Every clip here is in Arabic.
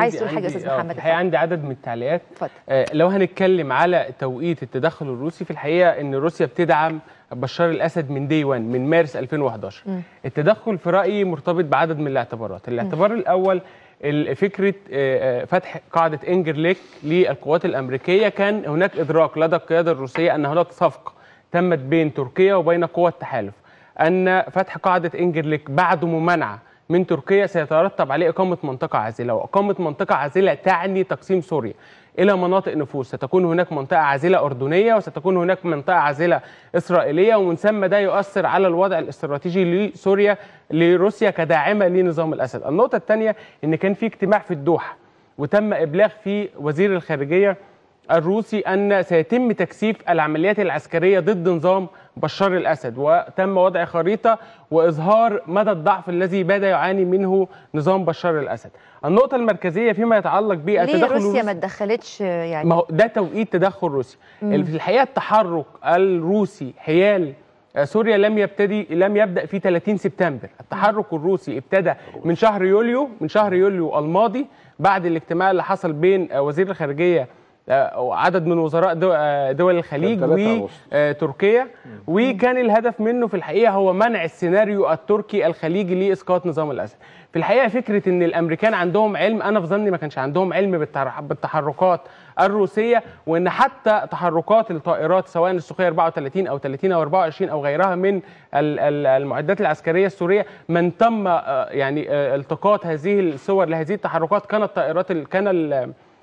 عايز تقول حاجه يا استاذ آه، محمد الحقيقه عندي عدد من التعليقات آه لو هنتكلم على توقيت التدخل الروسي في الحقيقه ان روسيا بتدعم بشار الاسد من دي 1 من مارس 2011 م. التدخل في رايي مرتبط بعدد من الاعتبارات الاعتبار م. الاول فكره آه، آه، فتح قاعده انجرليك للقوات الامريكيه كان هناك ادراك لدى القياده الروسيه ان هناك صفقه تمت بين تركيا وبين قوى التحالف ان فتح قاعده انجرليك بعد ممانعه من تركيا سيترتب عليه إقامة منطقة عازلة وإقامة منطقة عازلة تعني تقسيم سوريا إلى مناطق نفوذ ستكون هناك منطقة عازلة أردنية وستكون هناك منطقة عازلة إسرائيلية ومن ثم ده يؤثر على الوضع الاستراتيجي لسوريا لروسيا كداعمة لنظام الأسد النقطة الثانية إن كان في اجتماع في الدوحة وتم إبلاغ فيه وزير الخارجية الروسي أن سيتم تكثيف العمليات العسكرية ضد نظام بشار الأسد وتم وضع خريطة وإظهار مدى الضعف الذي بدأ يعاني منه نظام بشار الأسد النقطة المركزية فيما يتعلق بالتدخل ليه روسيا ما تدخلتش يعني ما هو ده توقيت تدخل روسي في الحقيقة التحرك الروسي حيال سوريا لم يبتدي لم يبدا في 30 سبتمبر التحرك الروسي ابتدى من شهر يوليو من شهر يوليو الماضي بعد الاجتماع اللي حصل بين وزير الخارجيه آه، عدد من وزراء آه، دول الخليج وتركيا وكان الهدف منه في الحقيقه هو منع السيناريو التركي الخليجي لاسقاط نظام الاسد في الحقيقه فكره ان الامريكان عندهم علم انا في ظني ما كانش عندهم علم بالتحركات الروسيه وان حتى تحركات الطائرات سواء السخيه 34 او 30 او 24 او غيرها من المعدات العسكريه السوريه من تم آه، يعني التقاط هذه الصور لهذه التحركات كانت طائرات كان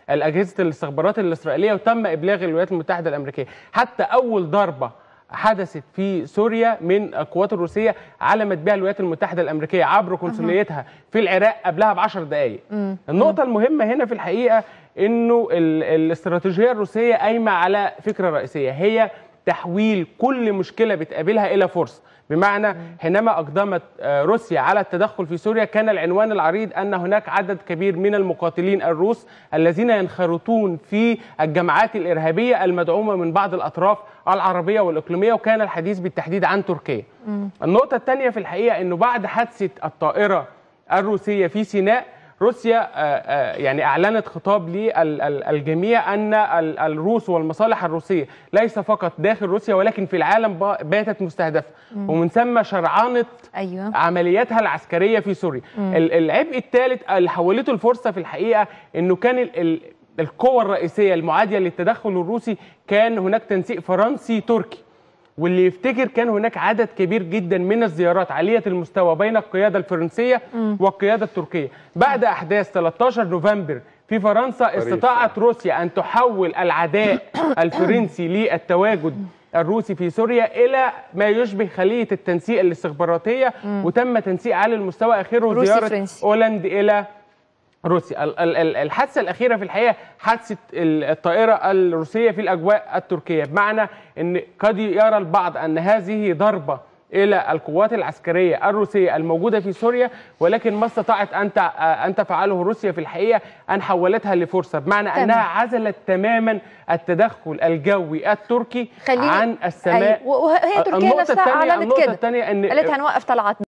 الاجهزه الاستخبارات الاسرائيليه وتم ابلاغ الولايات المتحده الامريكيه حتى اول ضربه حدثت في سوريا من القوات الروسيه علمت بها الولايات المتحده الامريكيه عبر قنصليتها في العراق قبلها ب 10 دقائق. النقطه المهمه هنا في الحقيقه انه الاستراتيجيه الروسيه قايمه على فكره رئيسيه هي تحويل كل مشكله بتقابلها الى فرصه بمعنى حينما اقدمت آه، روسيا على التدخل في سوريا كان العنوان العريض ان هناك عدد كبير من المقاتلين الروس الذين ينخرطون في الجماعات الارهابيه المدعومه من بعض الاطراف العربيه والاقليميه وكان الحديث بالتحديد عن تركيا. النقطه الثانيه في الحقيقه انه بعد حادثه الطائره الروسيه في سيناء روسيا آه، آه، يعني اعلنت خطاب للجميع ان الروس والمصالح الروسيه ليس فقط داخل روسيا ولكن في العالم باتت مستهدفه ومن ثم شرعنت أيوة. عملياتها العسكريه في سوريا العبء الثالث اللي حولته الفرصه في الحقيقه انه كان القوه الرئيسيه المعاديه للتدخل الروسي كان هناك تنسيق فرنسي تركي واللي يفتكر كان هناك عدد كبير جدا من الزيارات عاليه المستوى بين القياده الفرنسيه م. والقياده التركيه بعد احداث 13 نوفمبر في فرنسا استطاعت روسيا ان تحول العداء الفرنسي للتواجد الروسي في سوريا الى ما يشبه خليه التنسيق الاستخباراتيه وتم تنسيق على المستوى اخره زياره هولند الى روسيا الحادثه الاخيره في الحقيقه حادثه الطائره الروسيه في الاجواء التركيه بمعنى ان قد يرى البعض ان هذه ضربه الى القوات العسكريه الروسيه الموجوده في سوريا ولكن ما استطاعت ان ان تفعله روسيا في الحقيقه ان حولتها لفرصه بمعنى تمام. انها عزلت تماما التدخل الجوي التركي عن السماء أيوة، وهي تركيا نفسها اعلنت كده قالت هنوقف طلعتنا